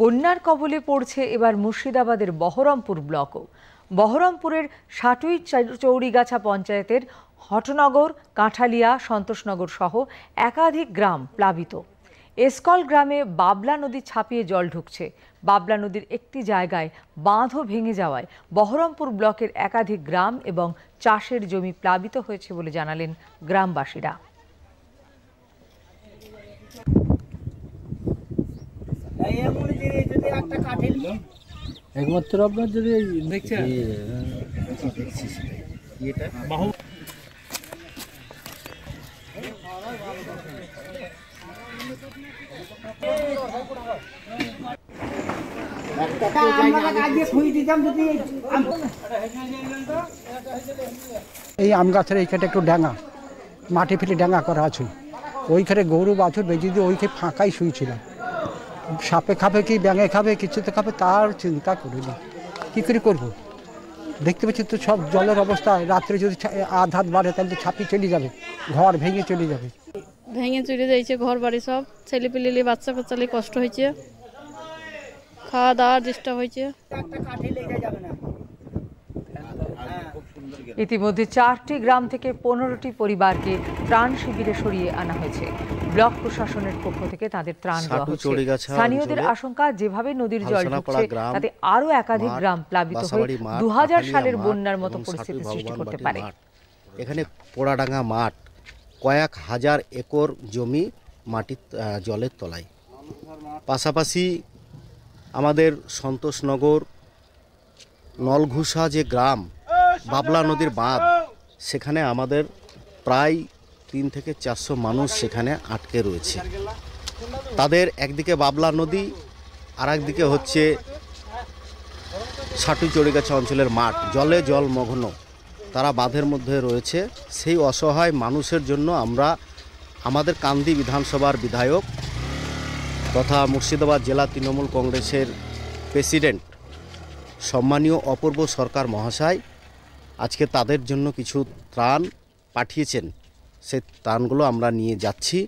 বন্যার কবলে পড়ছে এবার মুর্শিদাবাদের বহরমপুর ব্লকও বহরমপুরের সাটুই চৌরিগাছা পঞ্চায়েতের হটনগর কাঁঠালিয়া সন্তোষনগর সহ একাধিক গ্রাম প্লাবিত এসকল গ্রামে বাবলা নদী ছাপিয়ে জল ঢুকছে বাবলা নদীর একটি জায়গায় বাঁধও ভেঙে যাওয়ায় বহরমপুর ব্লকের একাধিক গ্রাম এবং চাষের জমি প্লাবিত হয়েছে বলে জানালেন গ্রামবাসীরা একমাত্র আপনার যদি এই আম গাছের এইখানে একটু ডাঙা মাটি ফেলে ডাঙা করা আছে ওইখানে গরু বাছুর বেঁচে দিয়ে ওইখানে ফাঁকাই শুয়েছিলাম সাপে খাবে কি ব্যাঙে খাবে কিছুতে খাবে তার চিন্তা করি না কী করে করবো দেখতে পাচ্ছি তো সব জলের অবস্থা রাত্রে যদি আধাত বাড়ে তাহলে তো ছাপি চলে যাবে ঘর ভেঙে চলে যাবে ভেঙে চলে যাইছে ঘর বাড়ি সব ছেলে পেলে বাচ্চা কাচ্চালে কষ্ট হয়েছে খাওয়া দাওয়া ডিস্টার্ব হয়েছে ইতিমধ্যে চারটি গ্রাম থেকে পনেরোটি পরিবারকে ত্রাণ শিবিরে সরিয়ে আনা হয়েছে ব্লক প্রশাসনের পক্ষ থেকে তাদের ত্রাণ দেওয়া হচ্ছে স্থানীয়দের আশঙ্কা যেভাবে নদীর জল ঢুকছে তাতে আরো একাধিক গ্রাম প্লাবিত হয়ে দু সালের বন্যার মতো পরিস্থিতি সৃষ্টি করতে পারে এখানে পোড়াডাঙ্গা মাঠ কয়েক হাজার একর জমি মাটির জলের তলায় পাশাপাশি আমাদের সন্তোষনগর নলঘুষা যে গ্রাম বাবলা নদীর বাঁধ সেখানে আমাদের প্রায় তিন থেকে চারশো মানুষ সেখানে আটকে রয়েছে তাদের একদিকে বাবলা নদী আর একদিকে হচ্ছে সাটু চড়িগাছা অঞ্চলের মাঠ জলে জলমগ্ন তারা বাঁধের মধ্যে রয়েছে সেই অসহায় মানুষের জন্য আমরা আমাদের কান্দি বিধানসভার বিধায়ক তথা মুর্শিদাবাদ জেলা তৃণমূল কংগ্রেসের প্রেসিডেন্ট সম্মানীয় অপূর্ব সরকার মহাশয় আজকে তাদের জন্য কিছু ত্রাণ পাঠিয়েছেন সে ত্রাণগুলো আমরা নিয়ে যাচ্ছি